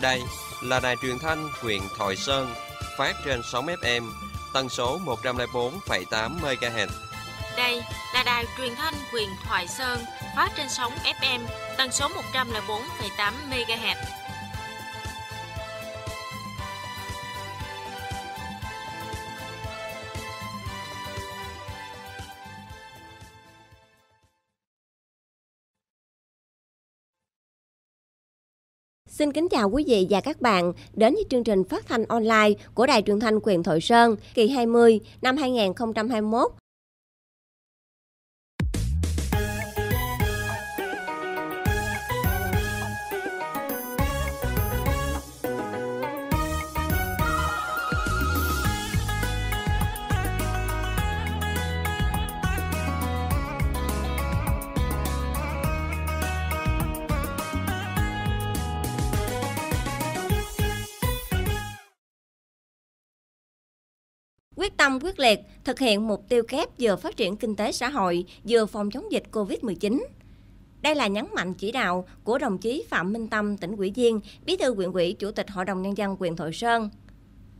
Đây là đài truyền thanh huyện Thoại Sơn, phát trên 6 FM, tần số 104,8 MHz. Đây là đài truyền thanh huyện Thoại Sơn, phát trên sóng FM, tần số 104,8 MHz. Xin kính chào quý vị và các bạn đến với chương trình phát thanh online của Đài truyền thanh quyền Thội Sơn kỳ 20 năm 2021 quyết tâm quyết liệt thực hiện mục tiêu kép vừa phát triển kinh tế xã hội, vừa phòng chống dịch COVID-19. Đây là nhấn mạnh chỉ đạo của đồng chí Phạm Minh Tâm, tỉnh ủy viên, bí thư huyện ủy, chủ tịch Hội đồng Nhân dân huyện Thọ Sơn.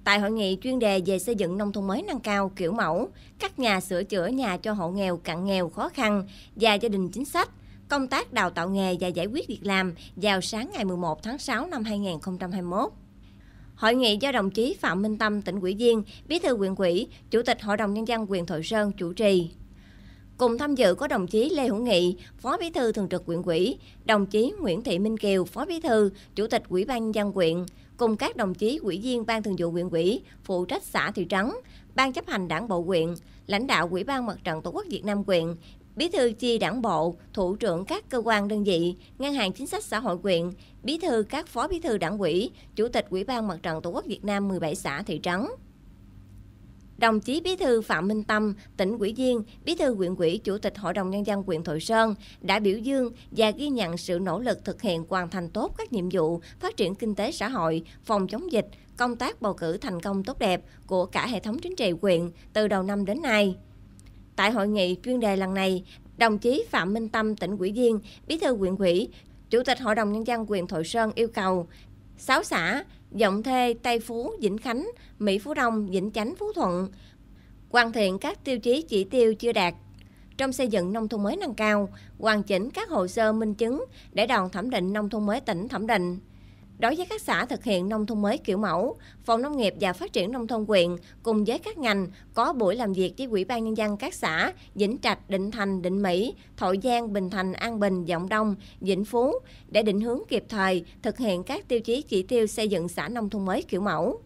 Tại hội nghị chuyên đề về xây dựng nông thôn mới nâng cao kiểu mẫu, các nhà sửa chữa nhà cho hộ nghèo, cận nghèo, khó khăn và gia đình chính sách, công tác đào tạo nghề và giải quyết việc làm vào sáng ngày 11 tháng 6 năm 2021. Hội nghị do đồng chí Phạm Minh Tâm, tỉnh ủy viên, bí thư huyện ủy, chủ tịch Hội đồng nhân dân huyện Thọ Sơn chủ trì. Cùng tham dự có đồng chí Lê Hữu Nghị, Phó Bí thư Thường trực huyện ủy, đồng chí Nguyễn Thị Minh Kiều, Phó Bí thư, Chủ tịch Ủy ban dân huyện, cùng các đồng chí ủy viên Ban Thường vụ huyện ủy, phụ trách xã thị trấn, Ban chấp hành Đảng bộ huyện, lãnh đạo Ủy ban Mặt trận Tổ quốc Việt Nam huyện, Bí thư chi đảng bộ, thủ trưởng các cơ quan đơn vị, ngân hàng chính sách xã hội quyện, bí thư các phó bí thư đảng ủy, chủ tịch Ủy ban Mặt trận Tổ quốc Việt Nam 17 xã thị trấn. Đồng chí Bí thư Phạm Minh Tâm, tỉnh ủy viên, Bí thư huyện ủy, Chủ tịch Hội đồng nhân dân huyện Thội Sơn đã biểu dương và ghi nhận sự nỗ lực thực hiện hoàn thành tốt các nhiệm vụ phát triển kinh tế xã hội, phòng chống dịch, công tác bầu cử thành công tốt đẹp của cả hệ thống chính trị huyện từ đầu năm đến nay. Tại hội nghị chuyên đề lần này, đồng chí Phạm Minh Tâm, tỉnh ủy viên, bí thư huyện ủy, chủ tịch Hội đồng Nhân dân huyện Thội Sơn yêu cầu sáu xã Dọng Thê, Tây Phú, Vĩnh Khánh, Mỹ Phú Đông, Vĩnh Chánh, Phú Thuận hoàn thiện các tiêu chí chỉ tiêu chưa đạt trong xây dựng nông thôn mới nâng cao, hoàn chỉnh các hồ sơ minh chứng để đoàn thẩm định nông thôn mới tỉnh thẩm định. Đối với các xã thực hiện nông thôn mới kiểu mẫu, Phòng Nông nghiệp và Phát triển Nông thôn quyện cùng với các ngành có buổi làm việc với Ủy ban Nhân dân các xã Vĩnh Trạch, Định Thành, Định Mỹ, Thọ Giang, Bình Thành, An Bình, Giọng Đông, Vĩnh Phú để định hướng kịp thời thực hiện các tiêu chí chỉ tiêu xây dựng xã nông thôn mới kiểu mẫu.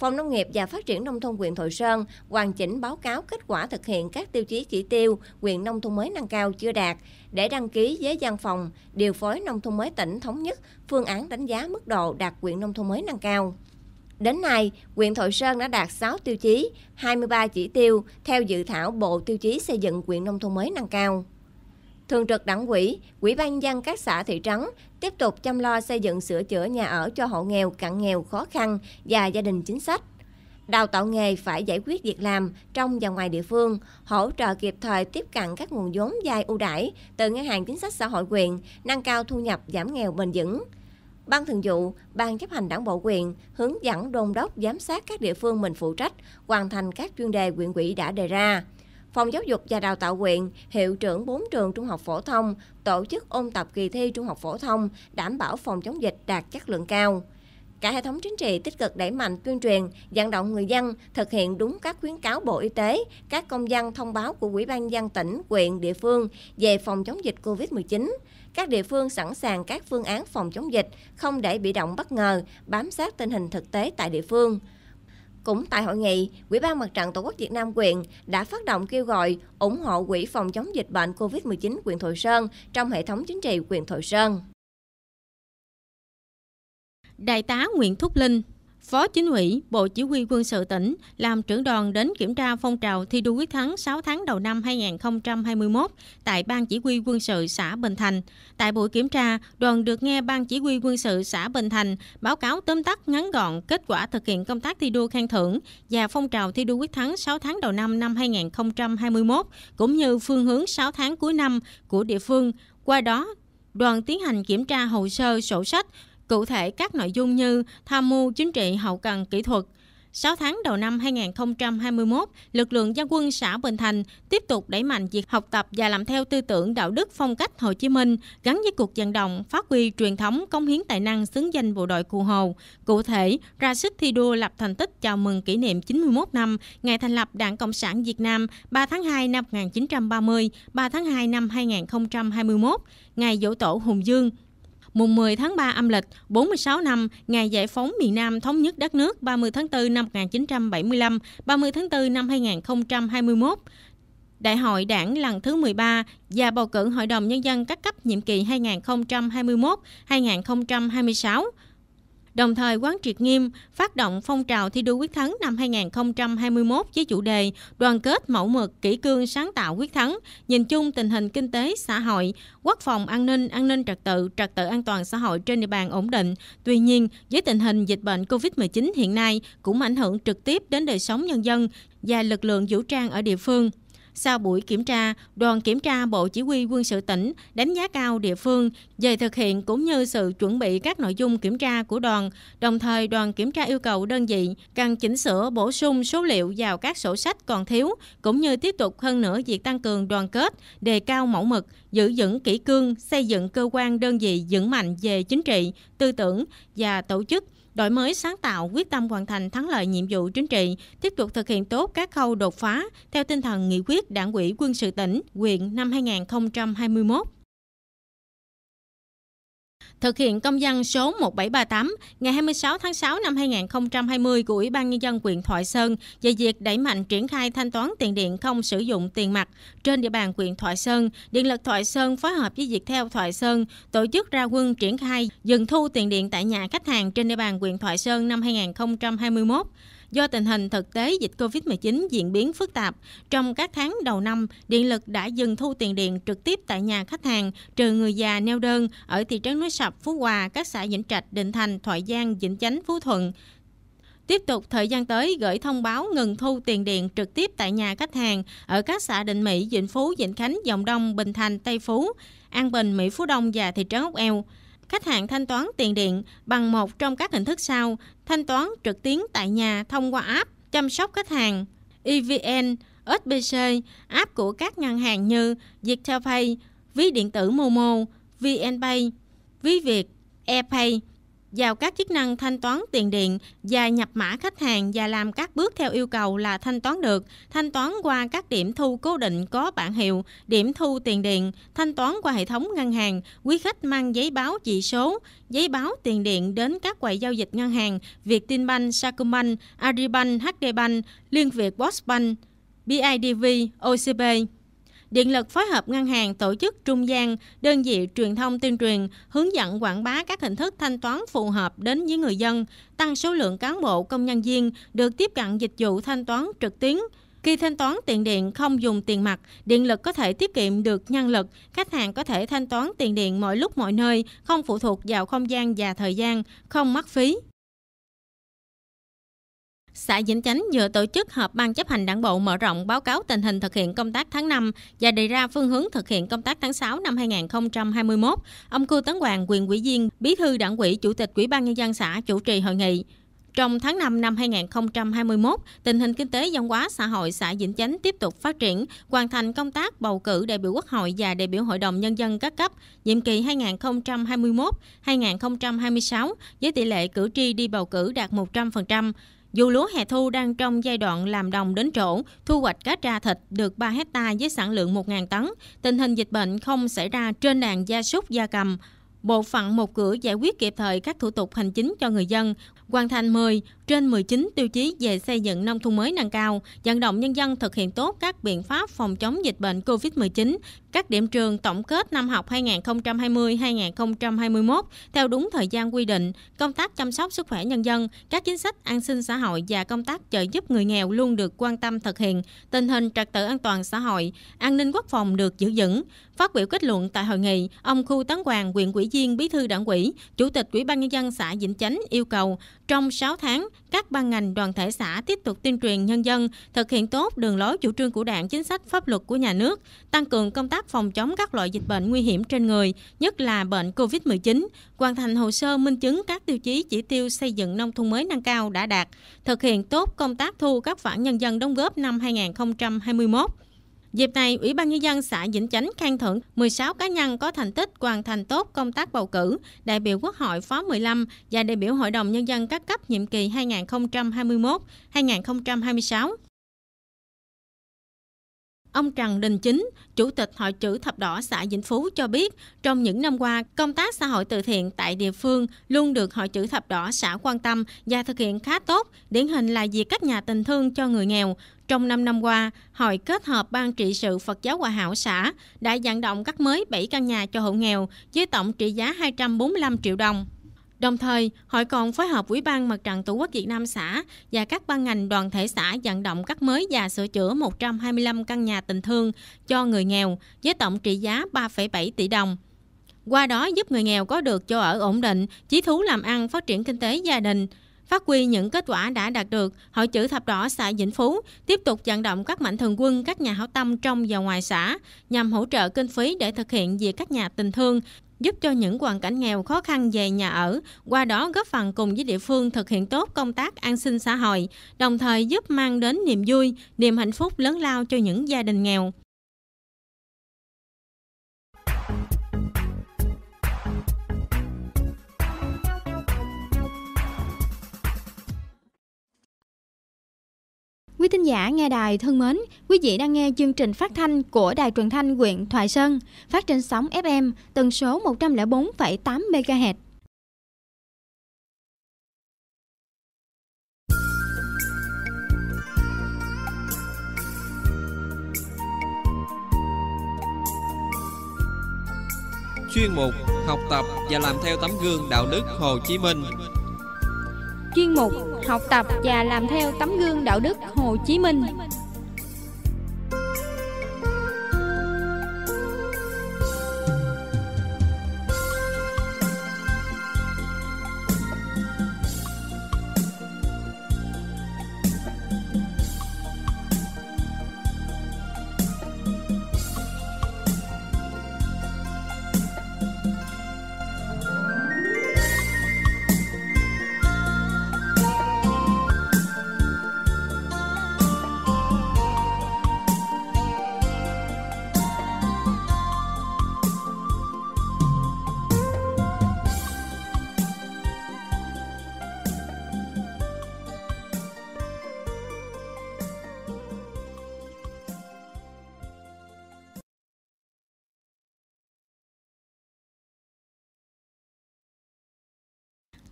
Phòng Nông nghiệp và Phát triển Nông thôn huyện Thội Sơn hoàn chỉnh báo cáo kết quả thực hiện các tiêu chí chỉ tiêu huyện nông thôn mới nâng cao chưa đạt để đăng ký với văn phòng điều phối nông thôn mới tỉnh thống nhất phương án đánh giá mức độ đạt huyện nông thôn mới nâng cao. Đến nay, huyện Thội Sơn đã đạt 6 tiêu chí, 23 chỉ tiêu theo dự thảo Bộ Tiêu chí xây dựng huyện nông thôn mới nâng cao. Thường trực Đảng quỹ quỹ ban dân các xã thị trấn tiếp tục chăm lo xây dựng sửa chữa nhà ở cho hộ nghèo, cận nghèo, khó khăn và gia đình chính sách. Đào tạo nghề phải giải quyết việc làm trong và ngoài địa phương, hỗ trợ kịp thời tiếp cận các nguồn vốn dài ưu đãi từ ngân hàng chính sách xã hội quyền, nâng cao thu nhập giảm nghèo bền vững. Ban Thường vụ, Ban chấp hành Đảng bộ quyền hướng dẫn đôn đốc giám sát các địa phương mình phụ trách hoàn thành các chuyên đề quyện quỹ đã đề ra. Phòng Giáo dục và Đào tạo huyện, hiệu trưởng 4 trường trung học phổ thông tổ chức ôn tập kỳ thi trung học phổ thông đảm bảo phòng chống dịch đạt chất lượng cao. Cả hệ thống chính trị tích cực đẩy mạnh tuyên truyền, vận động người dân thực hiện đúng các khuyến cáo Bộ Y tế, các công dân thông báo của Ủy ban dân tỉnh, huyện, địa phương về phòng chống dịch COVID-19. Các địa phương sẵn sàng các phương án phòng chống dịch, không để bị động bất ngờ, bám sát tình hình thực tế tại địa phương. Cũng tại hội nghị, Ủy ban Mặt trận Tổ quốc Việt Nam quyện đã phát động kêu gọi ủng hộ Quỹ phòng chống dịch bệnh COVID-19 quyện Thội Sơn trong hệ thống chính trị quyện Thội Sơn. Đại tá Nguyễn Thúc Linh Phó Chính ủy, Bộ Chỉ huy quân sự tỉnh làm trưởng đoàn đến kiểm tra phong trào thi đua quyết thắng 6 tháng đầu năm 2021 tại Ban Chỉ huy quân sự xã Bình Thành. Tại buổi kiểm tra, đoàn được nghe Ban Chỉ huy quân sự xã Bình Thành báo cáo tóm tắt ngắn gọn kết quả thực hiện công tác thi đua khen thưởng và phong trào thi đua quyết thắng 6 tháng đầu năm năm 2021 cũng như phương hướng 6 tháng cuối năm của địa phương. Qua đó, đoàn tiến hành kiểm tra hồ sơ sổ sách cụ thể các nội dung như tham mưu chính trị hậu cần kỹ thuật, 6 tháng đầu năm 2021, lực lượng dân quân xã Bình Thành tiếp tục đẩy mạnh việc học tập và làm theo tư tưởng đạo đức phong cách Hồ Chí Minh gắn với cuộc vận động phát huy truyền thống công hiến tài năng xứng danh bộ đội Cụ Hồ. Cụ thể, ra sức thi đua lập thành tích chào mừng kỷ niệm 91 năm ngày thành lập Đảng Cộng sản Việt Nam 3 tháng 2 năm 1930, 3 tháng 2 năm 2021, ngày dỗ tổ Hùng Dương, mùng 10 tháng 3 âm lịch, 46 năm ngày giải phóng miền Nam thống nhất đất nước 30 tháng 4 năm 1975, 30 tháng 4 năm 2021, Đại hội đảng lần thứ 13 và bầu cử Hội đồng Nhân dân các cấp nhiệm kỳ 2021-2026 đồng thời quán triệt nghiêm phát động phong trào thi đua quyết thắng năm 2021 với chủ đề đoàn kết mẫu mực kỹ cương sáng tạo quyết thắng, nhìn chung tình hình kinh tế xã hội, quốc phòng an ninh, an ninh trật tự, trật tự an toàn xã hội trên địa bàn ổn định. Tuy nhiên, với tình hình dịch bệnh COVID-19 hiện nay cũng ảnh hưởng trực tiếp đến đời sống nhân dân và lực lượng vũ trang ở địa phương. Sau buổi kiểm tra, đoàn kiểm tra Bộ Chỉ huy quân sự tỉnh đánh giá cao địa phương về thực hiện cũng như sự chuẩn bị các nội dung kiểm tra của đoàn. Đồng thời, đoàn kiểm tra yêu cầu đơn vị cần chỉnh sửa bổ sung số liệu vào các sổ sách còn thiếu, cũng như tiếp tục hơn nữa việc tăng cường đoàn kết, đề cao mẫu mực, giữ vững kỷ cương, xây dựng cơ quan đơn vị vững mạnh về chính trị, tư tưởng và tổ chức – đổi mới sáng tạo, quyết tâm hoàn thành thắng lợi nhiệm vụ chính trị, tiếp tục thực hiện tốt các khâu đột phá theo tinh thần nghị quyết Đảng ủy quân sự tỉnh, huyện năm 2021 thực hiện công văn số 1738 ngày 26 tháng 6 năm 2020 của Ủy ban Nhân dân huyện Thoại Sơn về việc đẩy mạnh triển khai thanh toán tiền điện không sử dụng tiền mặt trên địa bàn huyện Thoại Sơn. Điện lực Thoại Sơn phối hợp với việc theo Thoại Sơn tổ chức ra quân triển khai dừng thu tiền điện tại nhà khách hàng trên địa bàn huyện Thoại Sơn năm 2021. Do tình hình thực tế dịch COVID-19 diễn biến phức tạp, trong các tháng đầu năm, điện lực đã dừng thu tiền điện trực tiếp tại nhà khách hàng, trừ người già neo đơn ở thị trấn Núi Sập, Phú Hòa, các xã Vĩnh Trạch, Định Thành, Thoại Giang, Vĩnh Chánh, Phú Thuận. Tiếp tục thời gian tới gửi thông báo ngừng thu tiền điện trực tiếp tại nhà khách hàng ở các xã Định Mỹ, Vĩnh Phú, Vĩnh Khánh, Dòng Đông, Bình Thành, Tây Phú, An Bình, Mỹ Phú Đông và thị trấn Ốc Eo khách hàng thanh toán tiền điện bằng một trong các hình thức sau: thanh toán trực tuyến tại nhà thông qua app chăm sóc khách hàng EVN, SBC, app của các ngân hàng như ViettelPay, ví điện tử Momo, VNPay, ví Việt, ePay vào các chức năng thanh toán tiền điện và nhập mã khách hàng và làm các bước theo yêu cầu là thanh toán được, thanh toán qua các điểm thu cố định có bản hiệu, điểm thu tiền điện, thanh toán qua hệ thống ngân hàng, quý khách mang giấy báo chỉ số, giấy báo tiền điện đến các quầy giao dịch ngân hàng Vietinbank, Sacombank, Agribank, HDBank, Liên Việt Postbank, BIDV, OCB. Điện lực phối hợp ngân hàng tổ chức trung gian, đơn vị truyền thông tuyên truyền, hướng dẫn quảng bá các hình thức thanh toán phù hợp đến với người dân, tăng số lượng cán bộ công nhân viên được tiếp cận dịch vụ thanh toán trực tuyến. Khi thanh toán tiền điện không dùng tiền mặt, điện lực có thể tiết kiệm được nhân lực, khách hàng có thể thanh toán tiền điện mọi lúc mọi nơi, không phụ thuộc vào không gian và thời gian, không mất phí xã Vĩnh Chánh vừa tổ chức họp ban chấp hành đảng bộ mở rộng báo cáo tình hình thực hiện công tác tháng 5 và đề ra phương hướng thực hiện công tác tháng 6 năm 2021. Ông Cư Tấn Hoàng, quyền ủy viên, bí thư đảng ủy, chủ tịch Ủy ban nhân dân xã chủ trì hội nghị. Trong tháng 5 năm 2021, tình hình kinh tế văn hóa xã hội xã Vĩnh Chánh tiếp tục phát triển, hoàn thành công tác bầu cử đại biểu Quốc hội và đại biểu Hội đồng Nhân dân các cấp nhiệm kỳ 2021-2026 với tỷ lệ cử tri đi bầu cử đạt 100%. Dù lúa hè thu đang trong giai đoạn làm đồng đến trổ, thu hoạch cá tra thịt được 3 hecta với sản lượng 1.000 tấn, tình hình dịch bệnh không xảy ra trên đàn gia súc gia cầm. Bộ phận một cửa giải quyết kịp thời các thủ tục hành chính cho người dân, hoàn thành 10 trên 19 tiêu chí về xây dựng nông thôn mới nâng cao, vận động nhân dân thực hiện tốt các biện pháp phòng chống dịch bệnh COVID-19, các điểm trường tổng kết năm học 2020-2021 theo đúng thời gian quy định, công tác chăm sóc sức khỏe nhân dân, các chính sách an sinh xã hội và công tác trợ giúp người nghèo luôn được quan tâm thực hiện, tình hình trật tự an toàn xã hội, an ninh quốc phòng được giữ vững. Phát biểu kết luận tại hội nghị, ông Khu Tấn Hoàng, huyện ủy diên Bí thư Đảng ủy, Chủ tịch Ủy ban nhân dân xã Vĩnh Chánh yêu cầu trong 6 tháng, các ban ngành đoàn thể xã tiếp tục tuyên truyền nhân dân thực hiện tốt đường lối chủ trương của Đảng, chính sách pháp luật của nhà nước, tăng cường công tác tác phòng chống các loại dịch bệnh nguy hiểm trên người, nhất là bệnh COVID-19, hoàn thành hồ sơ minh chứng các tiêu chí chỉ tiêu xây dựng nông thôn mới nâng cao đã đạt, thực hiện tốt công tác thu các phản nhân dân đóng góp năm 2021. Dịp này, Ủy ban Nhân dân xã Vĩnh Chánh khen thưởng 16 cá nhân có thành tích hoàn thành tốt công tác bầu cử, đại biểu Quốc hội khóa 15 và đại biểu Hội đồng Nhân dân các cấp nhiệm kỳ 2021-2026. Ông Trần Đình Chính, Chủ tịch Hội chữ Thập đỏ xã Vĩnh Phú cho biết, trong những năm qua, công tác xã hội từ thiện tại địa phương luôn được Hội chữ Thập đỏ xã quan tâm và thực hiện khá tốt, điển hình là việc các nhà tình thương cho người nghèo. Trong 5 năm qua, Hội kết hợp Ban trị sự Phật giáo Hòa hảo xã đã vận động các mới 7 căn nhà cho hộ nghèo với tổng trị giá 245 triệu đồng. Đồng thời, hội còn phối hợp Ủy ban Mặt trận Tổ quốc Việt Nam xã và các ban ngành đoàn thể xã vận động các mới và sửa chữa 125 căn nhà tình thương cho người nghèo với tổng trị giá 3,7 tỷ đồng. Qua đó giúp người nghèo có được chỗ ở ổn định, chí thú làm ăn, phát triển kinh tế gia đình. Phát huy những kết quả đã đạt được, Hội chữ thập đỏ xã Vĩnh Phú tiếp tục vận động các mạnh thường quân, các nhà hảo tâm trong và ngoài xã nhằm hỗ trợ kinh phí để thực hiện việc các nhà tình thương giúp cho những hoàn cảnh nghèo khó khăn về nhà ở, qua đó góp phần cùng với địa phương thực hiện tốt công tác an sinh xã hội, đồng thời giúp mang đến niềm vui, niềm hạnh phúc lớn lao cho những gia đình nghèo. thính giả nghe đài thân mến, quý vị đang nghe chương trình phát thanh của Đài truyền thanh huyện Thoại Sơn, phát trên sóng FM tần số 104,8 MHz. Chuyên mục học tập và làm theo tấm gương đạo đức Hồ Chí Minh chuyên mục học tập và làm theo tấm gương đạo đức Hồ Chí Minh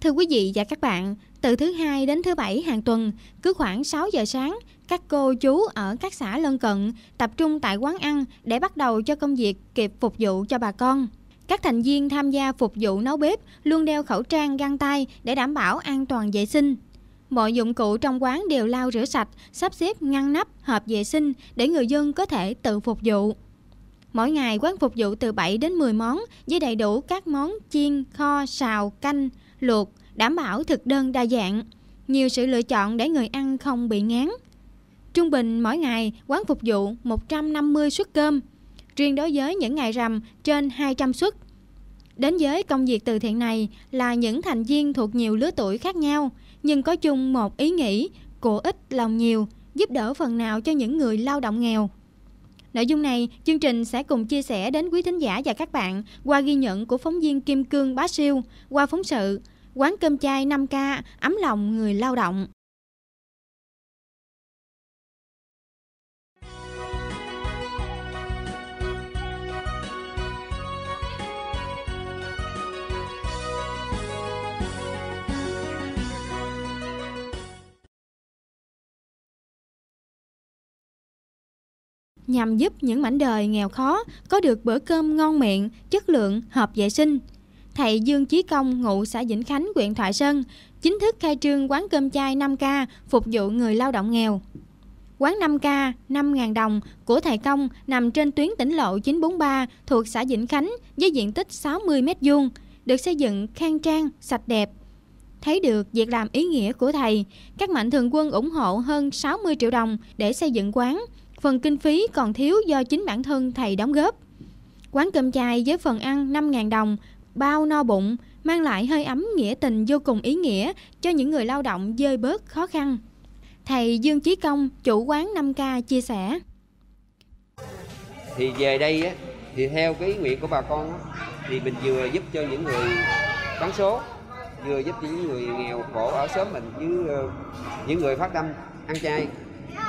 Thưa quý vị và các bạn, từ thứ hai đến thứ bảy hàng tuần, cứ khoảng 6 giờ sáng, các cô chú ở các xã lân cận tập trung tại quán ăn để bắt đầu cho công việc kịp phục vụ cho bà con. Các thành viên tham gia phục vụ nấu bếp luôn đeo khẩu trang găng tay để đảm bảo an toàn vệ sinh. Mọi dụng cụ trong quán đều lau rửa sạch, sắp xếp ngăn nắp, hợp vệ sinh để người dân có thể tự phục vụ. Mỗi ngày quán phục vụ từ 7 đến 10 món với đầy đủ các món chiên, kho, xào, canh, luộc, đảm bảo thực đơn đa dạng, nhiều sự lựa chọn để người ăn không bị ngán. Trung bình mỗi ngày, quán phục vụ 150 suất cơm, riêng đối với những ngày rằm trên 200 suất. Đến với công việc từ thiện này là những thành viên thuộc nhiều lứa tuổi khác nhau, nhưng có chung một ý nghĩ, của ít lòng nhiều, giúp đỡ phần nào cho những người lao động nghèo. Nội dung này, chương trình sẽ cùng chia sẻ đến quý thính giả và các bạn qua ghi nhận của phóng viên Kim Cương Bá Siêu, qua phóng sự Quán cơm chay 5K, ấm lòng người lao động. nhằm giúp những mảnh đời nghèo khó có được bữa cơm ngon miệng, chất lượng, hợp vệ sinh. Thầy Dương Chí Công, ngụ xã Vĩnh Khánh, huyện Thoại Sơn, chính thức khai trương quán cơm chay 5K phục vụ người lao động nghèo. Quán 5K 5.000 đồng của thầy Công nằm trên tuyến tỉnh lộ 943 thuộc xã Vĩnh Khánh với diện tích 60 m2, được xây dựng khang trang, sạch đẹp. Thấy được việc làm ý nghĩa của thầy, các mạnh thường quân ủng hộ hơn 60 triệu đồng để xây dựng quán, Phần kinh phí còn thiếu do chính bản thân thầy đóng góp. Quán cơm chai với phần ăn 5.000 đồng, bao no bụng, mang lại hơi ấm nghĩa tình vô cùng ý nghĩa cho những người lao động dơi bớt khó khăn. Thầy Dương Chí Công, chủ quán 5K chia sẻ. Thì về đây á, thì theo cái ý nguyện của bà con á, thì mình vừa giúp cho những người bán số, vừa giúp cho những người nghèo khổ ở xóm mình với ờ, những người phát tâm ăn chay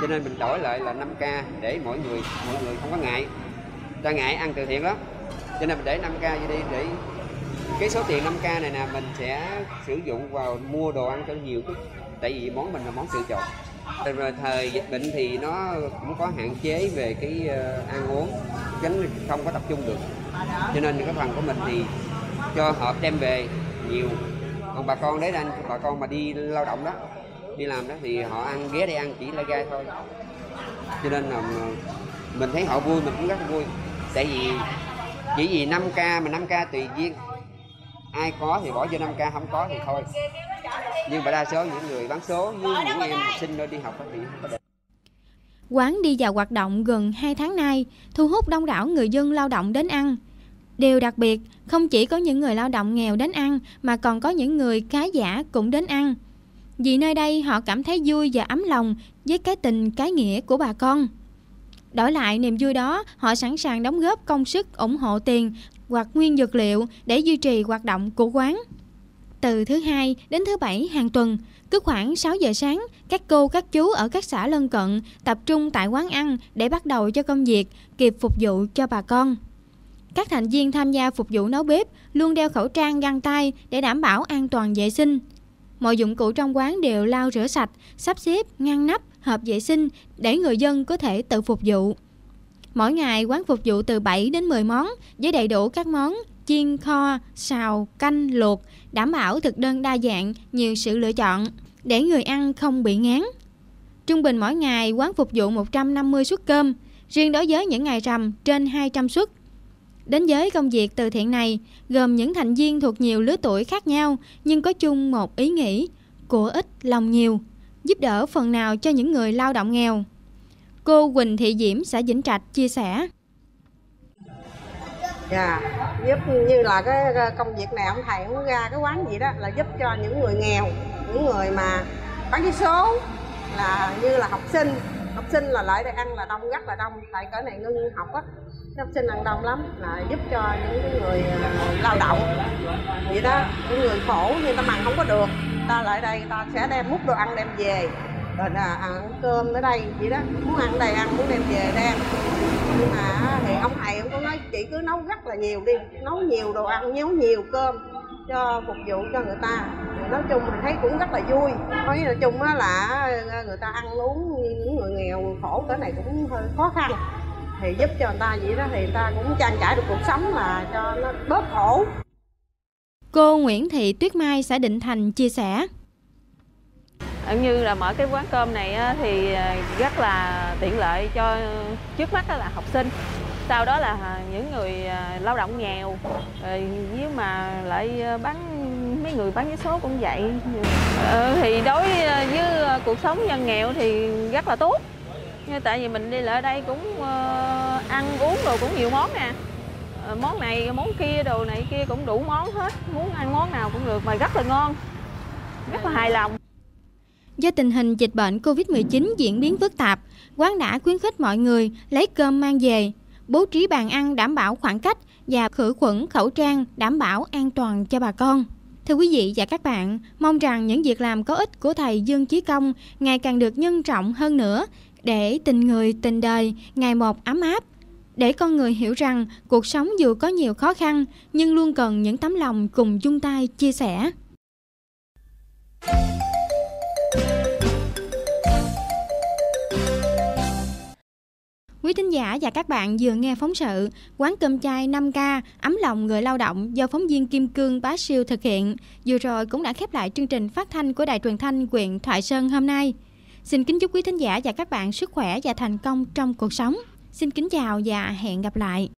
cho nên mình đổi lại là 5k để mọi người mọi người không có ngại ta ngại ăn từ thiện lắm cho nên mình để 5k vậy đi để cái số tiền 5k này nè mình sẽ sử dụng vào mua đồ ăn cho nhiều chút tại vì món mình là món tự chọn rồi thời dịch bệnh thì nó cũng có hạn chế về cái ờ, ăn uống tránh không có tập trung được cho nên cái phần của mình thì cho hộp đem về nhiều còn bà con đấy anh bà con mà đi lao động đó đi làm đó thì họ ăn ghé đây ăn chỉ là gai thôi cho nên là mình thấy họ vui mình cũng rất vui tại vì chỉ vì 5 k mà 5 k tùy duyên ai có thì bỏ vô 5 k không có thì thôi nhưng mà đa số những người bán số như những em sinh nơi đi học thì không có được Quán đi vào hoạt động gần 2 tháng nay, thu hút đông đảo người dân lao động đến ăn. Điều đặc biệt, không chỉ có những người lao động nghèo đến ăn mà còn có những người khá giả cũng đến ăn vì nơi đây họ cảm thấy vui và ấm lòng với cái tình cái nghĩa của bà con. Đổi lại niềm vui đó, họ sẵn sàng đóng góp công sức, ủng hộ tiền hoặc nguyên dược liệu để duy trì hoạt động của quán. Từ thứ hai đến thứ bảy hàng tuần, cứ khoảng 6 giờ sáng, các cô các chú ở các xã lân cận tập trung tại quán ăn để bắt đầu cho công việc, kịp phục vụ cho bà con. Các thành viên tham gia phục vụ nấu bếp luôn đeo khẩu trang găng tay để đảm bảo an toàn vệ sinh mọi dụng cụ trong quán đều lau rửa sạch, sắp xếp, ngăn nắp, hợp vệ sinh để người dân có thể tự phục vụ. Mỗi ngày quán phục vụ từ 7 đến 10 món với đầy đủ các món chiên, kho, xào, canh, luộc, đảm bảo thực đơn đa dạng, nhiều sự lựa chọn để người ăn không bị ngán. Trung bình mỗi ngày quán phục vụ 150 suất cơm, riêng đối với những ngày rằm trên 200 suất. Đến giới công việc từ thiện này, gồm những thành viên thuộc nhiều lứa tuổi khác nhau nhưng có chung một ý nghĩ, của ít lòng nhiều, giúp đỡ phần nào cho những người lao động nghèo. Cô Quỳnh Thị Diễm, xã Vĩnh Trạch chia sẻ. Dạ, giúp như là cái công việc này ông thầy cũng ra cái quán gì đó là giúp cho những người nghèo, những người mà bán vé số là như là học sinh, học sinh là lại đây ăn là đông rất là đông tại cỡ này ngưng học á các học sinh ăn đông lắm là giúp cho những người à, lao động vậy đó những người khổ người ta mặn không có được ta lại đây ta sẽ đem múc đồ ăn đem về rồi là ăn cơm ở đây vậy đó muốn ăn đây ăn muốn đem về đem nhưng mà thì ông thầy cũng có nói chị cứ nấu rất là nhiều đi nấu nhiều đồ ăn nhéo nhiều cơm cho phục vụ cho người ta nói chung mình thấy cũng rất là vui nói nói chung là à, người ta ăn uống những người nghèo người khổ cái này cũng hơi khó khăn thì giúp cho người ta vậy đó thì người ta cũng trang trải được cuộc sống mà cho nó bớt khổ Cô Nguyễn Thị Tuyết Mai xã Định Thành chia sẻ ờ, như là mở cái quán cơm này thì ờ, rất là tiện lợi cho trước mắt là học sinh sau đó là những người ờ, lao động nghèo nếu mà lại bán mấy người bán vé số cũng vậy thì đối với cuộc sống dân nghèo thì rất là tốt như tại vì mình đi lại đây cũng uh, ăn uống đồ cũng nhiều món nè ờ, món này món kia đồ này kia cũng đủ món hết muốn ăn món nào cũng được mà rất là ngon rất là hài dạ. lòng Do tình hình dịch bệnh COVID-19 diễn biến phức tạp, quán đã khuyến khích mọi người lấy cơm mang về, bố trí bàn ăn đảm bảo khoảng cách và khử khuẩn khẩu trang đảm bảo an toàn cho bà con. Thưa quý vị và các bạn, mong rằng những việc làm có ích của thầy Dương Chí Công ngày càng được nhân trọng hơn nữa để tình người tình đời ngày một ấm áp để con người hiểu rằng cuộc sống dù có nhiều khó khăn nhưng luôn cần những tấm lòng cùng chung tay chia sẻ. Quý thính giả và các bạn vừa nghe phóng sự Quán cơm chai 5K ấm lòng người lao động do phóng viên Kim Cương Bá Siêu thực hiện. Vừa rồi cũng đã khép lại chương trình phát thanh của Đài truyền thanh quyện Thoại Sơn hôm nay. Xin kính chúc quý thính giả và các bạn sức khỏe và thành công trong cuộc sống. Xin kính chào và hẹn gặp lại.